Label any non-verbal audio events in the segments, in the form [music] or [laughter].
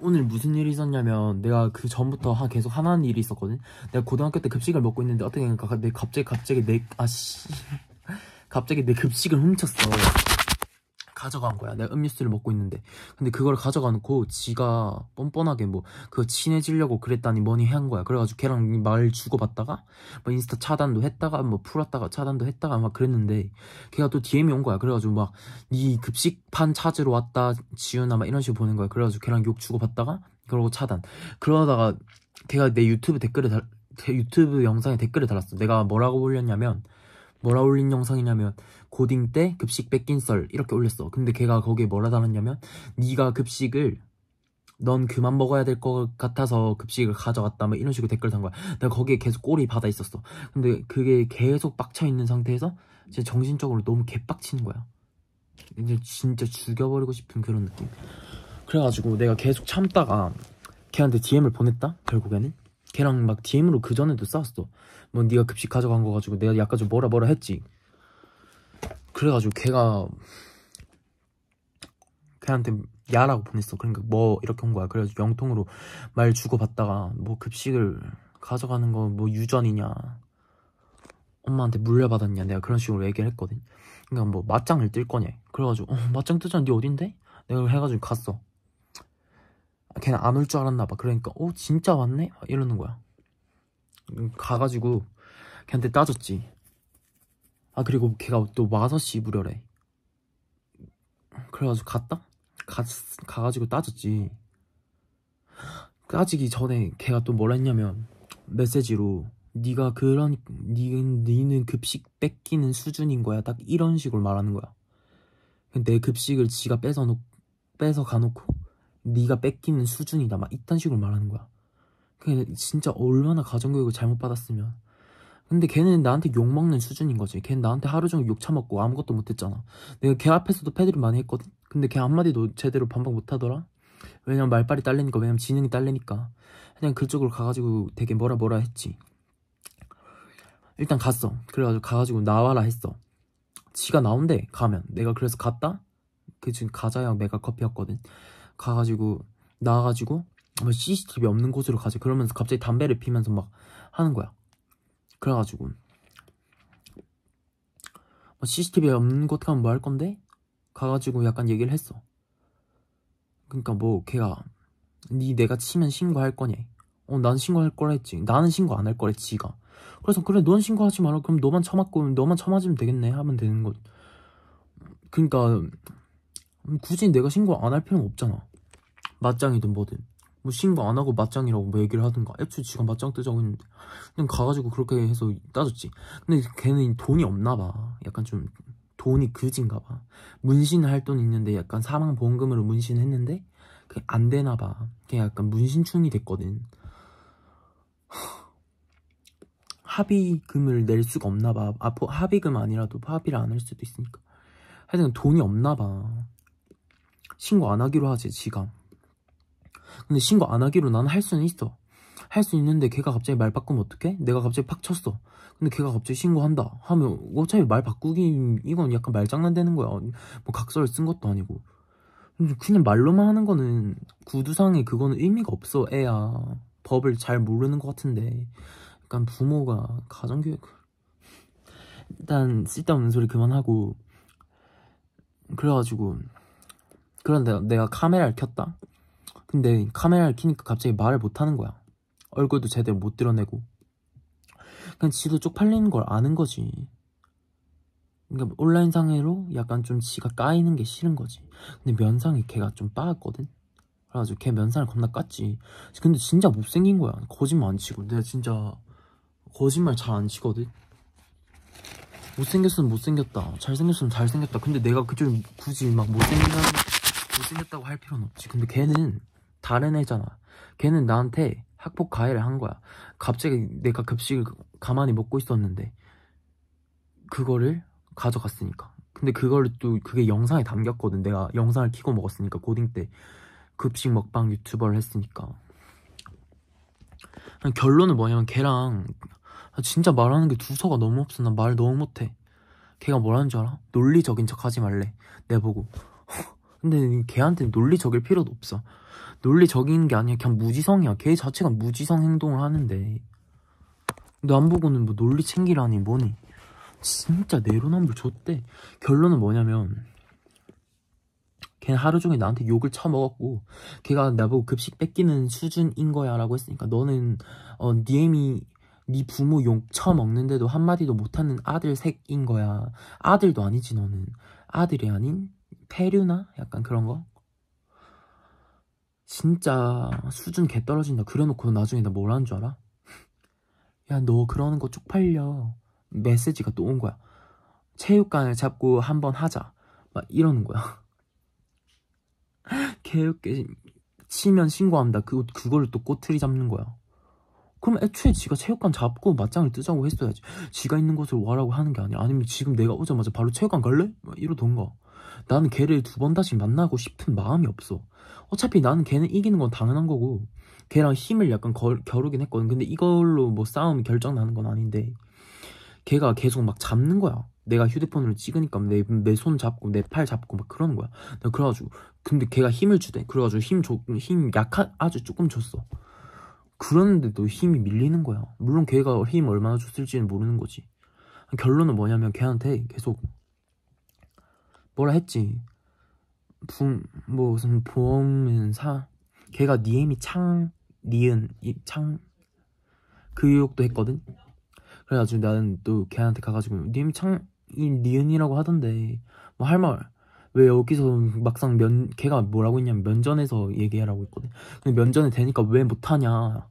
오늘 무슨 일이 있었냐면 내가 그 전부터 하, 계속 하는 일이 있었거든 내가 고등학교 때 급식을 먹고 있는데 어떻게 내 갑자기 갑자기 내 아씨 [laughs] 갑자기 내 급식을 훔쳤어 가져간 거야. 내가 음료수를 먹고 있는데. 근데 그걸 가져가 놓고 지가 뻔뻔하게 뭐 그거 친해지려고 그랬다니 뭐니 한 거야. 그래가지고 걔랑 말 주고받다가 뭐 인스타 차단도 했다가 뭐 풀었다가 차단도 했다가 막 그랬는데 걔가 또 DM이 온 거야. 그래가지고 막니 급식판 찾으러 왔다 지윤아 막 이런 식으로 보낸 거야. 그래가지고 걔랑 욕 주고받다가 그러고 차단. 그러다가 걔가 내 유튜브 댓글을 달, 유튜브 영상에 댓글을 달았어. 내가 뭐라고 올렸냐면 뭐라 올린 영상이냐면 고딩 때 급식 뺏긴 썰 이렇게 올렸어 근데 걔가 거기에 뭐라 달았냐면 네가 급식을 넌 그만 먹어야 될 것 같아서 급식을 가져갔다 뭐 이런 식으로 댓글 단 거야 내가 거기에 계속 꼬리 받아 있었어 근데 그게 계속 빡쳐 있는 상태에서 제 정신적으로 너무 개빡치는 거야 이제 진짜 죽여버리고 싶은 그런 느낌 그래가지고 내가 계속 참다가 걔한테 DM을 보냈다 결국에는 걔랑 막 DM으로 그 전에도 싸웠어. 뭐 네가 급식 가져간 거 가지고 내가 약간 좀 뭐라 뭐라 했지. 그래가지고 걔가 걔한테 야라고 보냈어. 그러니까 뭐 이렇게 온 거야. 그래가지고 영통으로 말 주고 받다가 뭐 급식을 가져가는 거 뭐 유전이냐 엄마한테 물려받았냐 내가 그런 식으로 얘기를 했거든. 그러니까 뭐 맞짱을 뜰 거냐. 그래가지고 어, 맞짱 뜨자 니 네 어딘데? 내가 해가지고 갔어. 걔는 안 올 줄 알았나 봐 그러니까 어 진짜 왔네? 이러는 거야 가가지고 걔한테 따졌지 아 그리고 걔가 또 와서 씨으려래 그래가지고 갔다? 가, 가가지고 따졌지 따지기 전에 걔가 또뭘 했냐면 메시지로 네가 그런 니는, 니는 급식 뺏기는 수준인 거야 딱 이런 식으로 말하는 거야 내 급식을 지가 뺏어 놓 뺏어 가놓고 네가 뺏기는 수준이다 막 이딴 식으로 말하는 거야 그게 진짜 얼마나 가정교육을 잘못 받았으면 근데 걔는 나한테 욕먹는 수준인 거지 걔는 나한테 하루 종일 욕 처먹고 아무것도 못했잖아 내가 걔 앞에서도 패드를 많이 했거든 근데 걔 한마디도 제대로 반박 못하더라 왜냐면 말빨이 딸리니까 왜냐면 지능이 딸리니까 그냥 그쪽으로 가가지고 되게 뭐라 뭐라 했지 일단 갔어 그래가지고 가가지고 나와라 했어 지가 나온대 가면 내가 그래서 갔다 그 지금 가자야 메가커피였거든 가가지고 나와가지고 CCTV 뭐 없는 곳으로 가자 그러면서 갑자기 담배를 피면서 막 하는 거야 그래가지고 CCTV 뭐 없는 곳 가면 뭐 할 건데? 가가지고 약간 얘기를 했어 그러니까 뭐 걔가 니 내가 치면 신고할 거냐 어난 신고할 거라 했지 나는 신고 안 할 거래 지가 그래서 그래 넌 신고하지 마라 그럼 너만 처맞고 너만 처맞으면 되겠네 하면 되는 것. 그러니까 굳이 내가 신고 안 할 필요는 없잖아 맞짱이든 뭐든 뭐 신고 안 하고 맞짱이라고 뭐 얘기를 하든가 애초에 지가 맞짱 뜨자고 했는데 그냥 가가지고 그렇게 해서 따졌지 근데 걔는 돈이 없나 봐 약간 좀 돈이 그진가 봐 문신할 돈 있는데 약간 사망보험금으로 문신했는데 그게 안 되나 봐 그게 약간 문신충이 됐거든 [sighs] 합의금을 낼 수가 없나 봐 아, 합의금 아니라도 합의를 안 할 수도 있으니까 하여튼 돈이 없나 봐 신고 안 하기로 하지 지가 근데 신고 안 하기로 나는 할 수는 있어 할 수 있는데 걔가 갑자기 말 바꾸면 어떡해? 내가 갑자기 팍 쳤어 근데 걔가 갑자기 신고한다 하면 어차피 말 바꾸기 이건 약간 말장난 되는 거야 뭐 각서를 쓴 것도 아니고 그냥 말로만 하는 거는 구두상에 그거는 의미가 없어 애야 법을 잘 모르는 것 같은데 약간 부모가 가정교육을 일단 쓸데없는 소리 그만하고 그래가지고 그런데 내가 카메라를 켰다 근데 카메라를 켜니까 갑자기 말을 못하는 거야 얼굴도 제대로 못 드러내고 그냥 지도 쪽팔리는 걸 아는 거지 그러니까 온라인 상해로 약간 좀 지가 까이는 게 싫은 거지 근데 면상이 걔가 좀 빠았거든 그래가지고 걔 면상을 겁나 깠지 근데 진짜 못생긴 거야 거짓말 안 치고 내가 진짜 거짓말 잘 안 치거든 못생겼으면 못생겼다 잘생겼으면 잘생겼다 근데 내가 그쪽에 굳이 막 못생긴다 못생겼다고 할 필요는 없지 근데 걔는 다른 애잖아. 걔는 나한테 학폭 가해를 한 거야. 갑자기 내가 급식을 가만히 먹고 있었는데 그거를 가져갔으니까. 근데 그걸 또 그게 영상에 담겼거든. 내가 영상을 키고 먹었으니까 고딩 때 급식 먹방 유튜버를 했으니까. 결론은 뭐냐면 걔랑 아, 진짜 말하는 게 두서가 너무 없어. 난말 너무 못해. 걔가 뭐라는 줄 알아? 논리적인 척 하지 말래. 내 보고. [laughs] 근데 걔한테 논리적일 필요도 없어. 논리적인 게 아니라 그냥 무지성이야. 걔 자체가 무지성 행동을 하는데 너 안 보고는 뭐 논리 챙기라니 뭐니 진짜 내로남불 좋대 결론은 뭐냐면 걔는 하루 종일 나한테 욕을 쳐먹었고 걔가 나보고 급식 뺏기는 수준인 거야 라고 했으니까 너는 어, 니엠미네 부모 욕 쳐먹는데도 한마디도 못하는 아들 색인 거야 아들도 아니지 너는 아들이 아닌 폐류나 약간 그런 거 진짜 수준 개 떨어진다 그래놓고 나중에 나뭘라는줄 알아? [laughs] 야 너 그러는 거 쪽팔려 메시지가 또 온 거야 체육관을 잡고 한번 하자 막 이러는 거야 [laughs] 개웃게 치면 신고한다 그, 그거를 또 꼬투리 잡는 거야 그럼 애초에 지가 체육관 잡고 맞짱을 뜨자고 했어야지 지가 있는 곳을로 와라고 하는 게아니야 아니면 지금 내가 오자마자 바로 체육관 갈래? 막 이러던가 나는 걔를 두 번 다시 만나고 싶은 마음이 없어. 어차피 나는 걔는 이기는 건 당연한 거고 걔랑 힘을 약간 걸, 겨루긴 했거든. 근데 이걸로 뭐 싸움이 결정나는 건 아닌데 걔가 계속 막 잡는 거야. 내가 휴대폰으로 찍으니까 내 손 잡고 내 팔 잡고 막 그러는 거야. 나 그래가지고 근데 걔가 힘을 주대. 그래가지고 힘힘 약한 아주 조금 줬어. 그런데도 힘이 밀리는 거야. 물론 걔가 힘 얼마나 줬을지는 모르는 거지. 결론은 뭐냐면 걔한테 계속 뭐라 했지 분, 뭐 무슨 보험은 사 걔가 니엠이 창 니은 창교육도 그 했거든 그래가지고 나는 또 걔한테 가가지고 니엠이 창이 니은이라고 하던데 뭐 할말왜 여기서 막상 면 걔가 뭐라고 했냐면 면전에서 얘기하라고 했거든 근데 면전에 되니까 왜 못하냐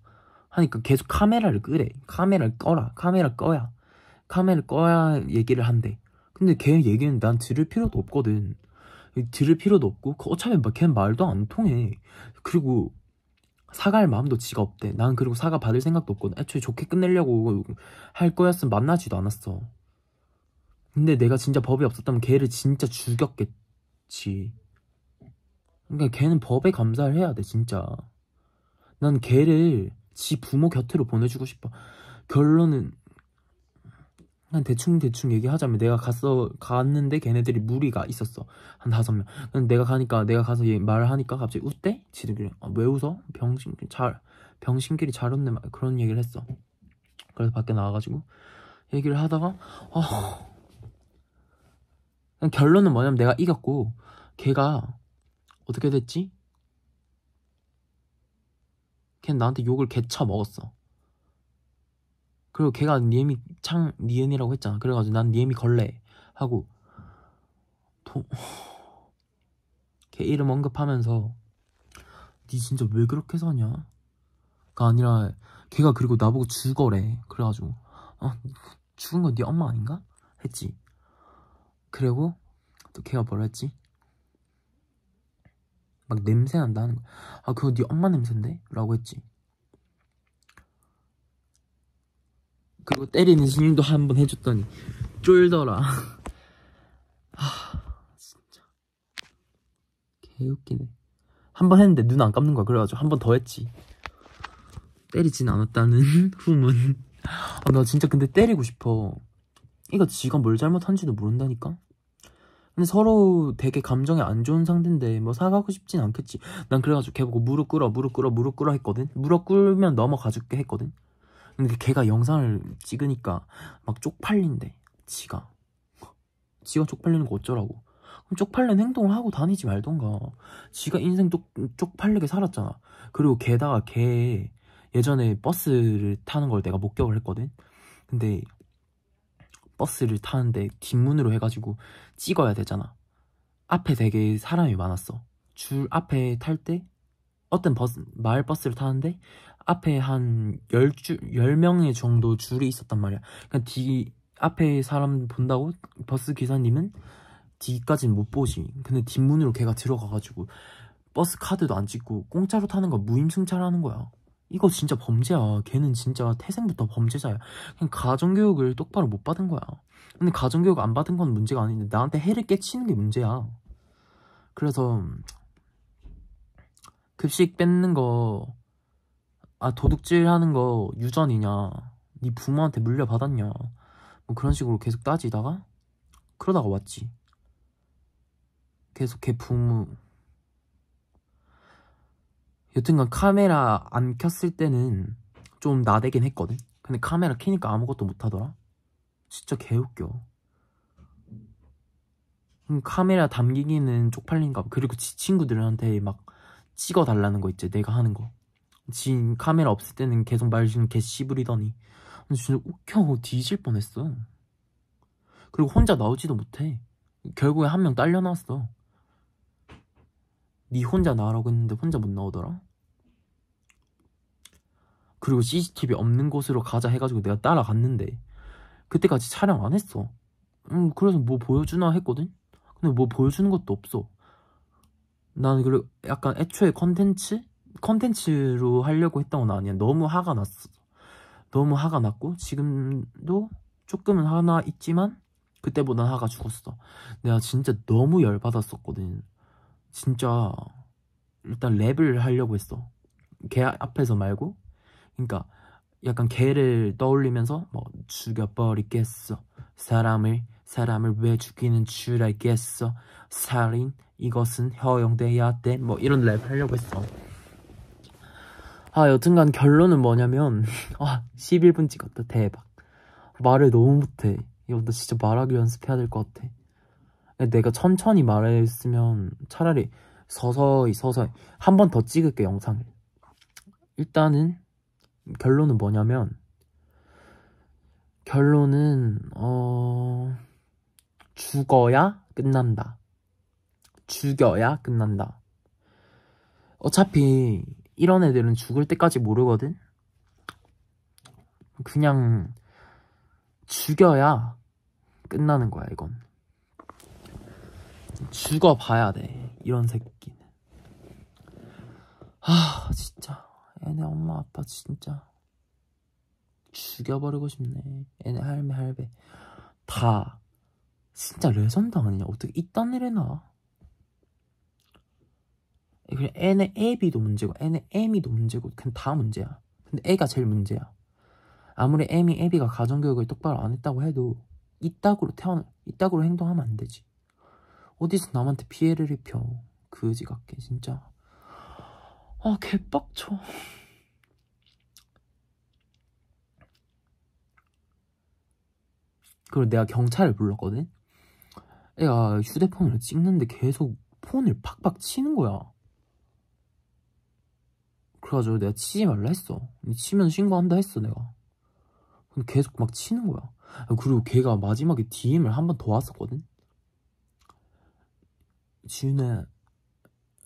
하니까 계속 카메라를 끄래 카메라를 꺼라 카메라 꺼야 카메라를 꺼야 얘기를 한대 근데 걔 얘기는 난 들을 필요도 없거든 들을 필요도 없고 그 어차피 걔 말도 안 통해 그리고 사과할 마음도 지가 없대 난 그리고 사과 받을 생각도 없거든 애초에 좋게 끝내려고 할 거였으면 만나지도 않았어 근데 내가 진짜 법이 없었다면 걔를 진짜 죽였겠지 그러니까 걔는 법에 감사를 해야 돼 진짜 난 걔를 지 부모 곁으로 보내주고 싶어 결론은 그냥 대충 대충 얘기하자면 내가 갔어 갔는데 걔네들이 무리가 있었어 한 다섯 명. 그럼 내가 가니까 내가 가서 얘 말하니까 갑자기 웃대? 지들끼리 아, 왜 웃어? 병신 잘 병신끼리 잘 웃네 막 그런 얘기를 했어. 그래서 밖에 나와가지고 얘기를 하다가 어... 결론은 뭐냐면 내가 이겼고 걔가 어떻게 됐지? 걔 나한테 욕을 개차 먹었어. 그리고 걔가 니엠이 창 니은이라고 했잖아 그래가지고 난 니엠이 걸레 하고 도... 걔 이름 언급하면서 니 진짜 왜 그렇게 사냐 가 아니라 걔가 그리고 나보고 죽어래 그래가지고 아 죽은 건네 엄마 아닌가? 했지 그리고 또 걔가 뭐라 했지? 막 냄새 난다는 거야 아 그거 네 엄마 냄새인데? 라고 했지 그리고 때리는 신님도한 번 해줬더니 쫄더라 [laughs] 아 진짜 개웃기네 한번 했는데 눈 안 감는 거야 그래가지고 한 번 더 했지 때리진 않았다는 [laughs] 후문 아, 나 진짜 근데 때리고 싶어 이거 지가 뭘 잘못한지도 모른다니까 근데 서로 되게 감정이 안 좋은 상태인데 뭐 사과하고 싶진 않겠지 난 그래가지고 걔 보고 무릎 꿇어 무릎 꿇어 무릎 꿇어 했거든 무릎 꿇으면 넘어가줄게 했거든 근데 걔가 영상을 찍으니까 막 쪽팔린대 지가 지가 쪽팔리는 거 어쩌라고 그럼 쪽팔린 행동을 하고 다니지 말던가 지가 인생 쪽, 쪽팔리게 살았잖아 그리고 게다가 걔 예전에 버스를 타는 걸 내가 목격을 했거든 근데 버스를 타는데 뒷문으로 해가지고 찍어야 되잖아 앞에 되게 사람이 많았어 줄 앞에 탈 때 어떤 버스 마을 버스를 타는데 앞에 한 10줄, 10명의 정도 줄이 있었단 말이야. 그니까 뒤, 앞에 사람 본다고 버스 기사님은 뒤까지는 못 보지. 근데 뒷문으로 걔가 들어가가지고 버스 카드도 안 찍고 공짜로 타는 거 무임승차라는 거야. 이거 진짜 범죄야. 걔는 진짜 태생부터 범죄자야. 그냥 가정교육을 똑바로 못 받은 거야. 근데 가정교육 안 받은 건 문제가 아닌데 나한테 해를 깨치는 게 문제야. 그래서 급식 뺏는 거아 도둑질 하는 거 유전이냐 네 부모한테 물려받았냐 뭐 그런 식으로 계속 따지다가 그러다가 왔지 계속 걔 부모 여튼간 카메라 안 켰을 때는 좀 나대긴 했거든 근데 카메라 켜니까 아무것도 못하더라 진짜 개웃겨 음, 카메라 담기기는 쪽팔린가 봐 그리고 지 친구들한테 막 찍어달라는 거 있지 내가 하는 거진 카메라 없을 때는 계속 말좀 개씨 부리더니 진짜 웃겨 뒤질 뻔했어 그리고 혼자 나오지도 못해 결국에 한 명딸려나왔어니 혼자 나라고 했는데 혼자 못 나오더라 그리고 CCTV 없는 곳으로 가자 해가지고 내가 따라갔는데 그때까지 촬영 안 했어 음, 그래서 뭐 보여주나 했거든 근데 뭐 보여주는 것도 없어 나는 그래 약간 애초에 컨텐츠 컨텐츠로 하려고 했던 건 아니야. 너무 화가 났어. 너무 화가 났고 지금도 조금은 화나 있지만 그때보단 화가 죽었어. 내가 진짜 너무 열받았었거든. 진짜 일단 랩을 하려고 했어. 걔 앞에서 말고 그러니까 약간 걔를 떠올리면서 뭐 죽여버리겠어 사람을 사람을 왜 죽이는 줄 알겠어 살인 이것은 허용돼야 돼뭐 이런 랩 하려고 했어 아, 여튼간 결론은 뭐냐면, [laughs] 아, 11분 찍었다. 대박. 말을 너무 못해. 이거 나 진짜 말하기 연습해야 될 것 같아. 내가 천천히 말했으면 차라리 서서히 서서히 한 번 더 찍을게 영상을 일단은 결론은 뭐냐면 결론은 어 죽어야 끝난다 죽여야 끝난다 어차피 이런 애들은 죽을 때까지 모르거든? 그냥 죽여야 끝나는 거야, 이건. 죽어봐야 돼, 이런 새끼는. 아, 진짜. 애네 엄마, 아빠 진짜. 죽여버리고 싶네. 애네 할매, 할배. 다. 진짜 레전드 아니냐? 어떻게 이딴 일에 나? 그냥 n의 ab도 문제고 n의 m이도 문제고 그냥 다 문제야 근데 a가 제일 문제야 아무리 m이 ab가 가정교육을 똑바로 안 했다고 해도 이따구로 태어나 이따구로 행동하면 안 되지 어디서 남한테 피해를 입혀 그지 같게 진짜 아 개빡쳐 그리고 내가 경찰을 불렀거든 애가 휴대폰을 찍는데 계속 폰을 팍팍 치는 거야 그래가지고 내가 치지 말라 했어. 치면 신고한다 했어, 내가. 근데 계속 막 치는 거야. 그리고 걔가 마지막에 DM을 한 번 더 왔었거든? 지윤아,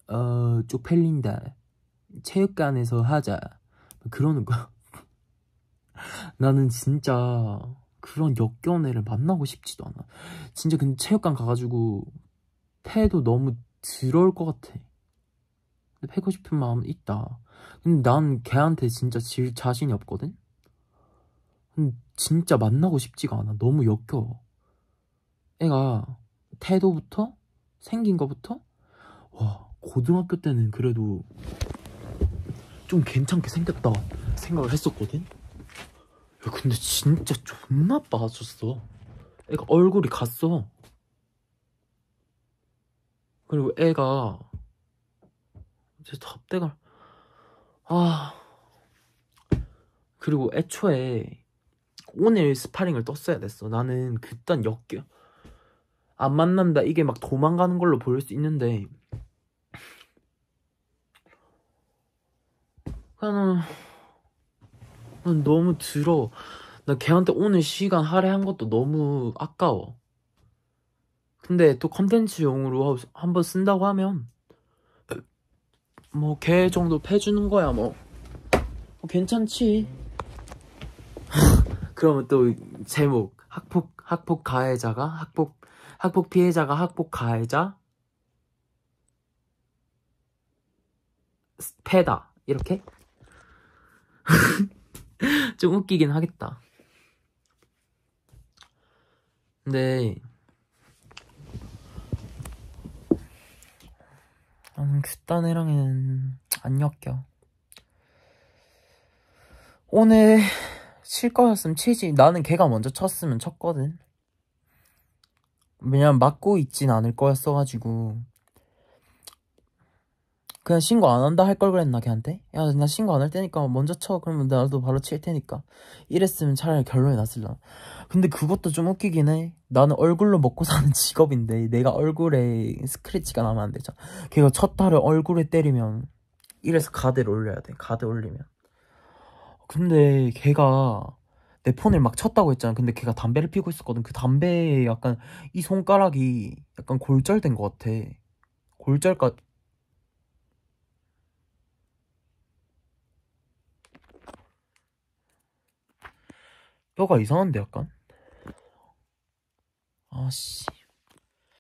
어, 쪽팔린다. 체육관에서 하자. 그러는 거야. [laughs] 나는 진짜 그런 역겨운 애를 만나고 싶지도 않아. 진짜 근데 체육관 가가지고 패도 너무 들어올 것 같아. 패고 싶은 마음은 있다. 근데 난 걔한테 진짜 질 자신이 없거든? 근데 진짜 만나고 싶지가 않아. 너무 역겨워. 애가 태도부터 생긴 거부터 와 고등학교 때는 그래도 좀 괜찮게 생겼다 생각을 했었거든? 야, 근데 진짜 존나 빠졌어. 애가 얼굴이 갔어. 그리고 애가 이제 접대가 아 그리고 애초에 오늘 스파링을 떴어야 됐어. 나는 그딴 역겨 안 만난다 이게 막 도망가는 걸로 보일 수 있는데 그냥 난 너무 들어. 나 걔한테 오늘 시간 할애한 것도 너무 아까워. 근데 또 컨텐츠용으로 한 번 쓴다고 하면 뭐개 정도 패주는 거야 뭐, 뭐 괜찮지 [laughs] 그러면 또 제목 학폭 학폭 가해자가 학폭 학폭 피해자가 학폭 가해자 패다 이렇게 [laughs] 좀 웃기긴 하겠다 근데 나는 큐딴 애랑은 안 엮여. 오늘 칠 거였으면 치지. 나는 걔가 먼저 쳤으면 쳤거든. 왜냐면 맞고 있진 않을 거였어가지고. 그냥 신고 안 한다 할 걸 그랬나 걔한테? 야 나 신고 안 할 테니까 먼저 쳐 그러면 나도 바로 칠 테니까 이랬으면 차라리 결론이 났을라 근데 그것도 좀 웃기긴 해 나는 얼굴로 먹고 사는 [laughs] 직업인데 내가 얼굴에 스크래치가 나면 안 되잖아 걔가 첫 달을 얼굴에 때리면 이래서 가드를 올려야 돼 가드 올리면 근데 걔가 내 폰을 막 쳤다고 했잖아 근데 걔가 담배를 피고 있었거든 그 담배에 약간 이 손가락이 약간 골절된 것 같아 골절까지 너가 이상한데 약간 아씨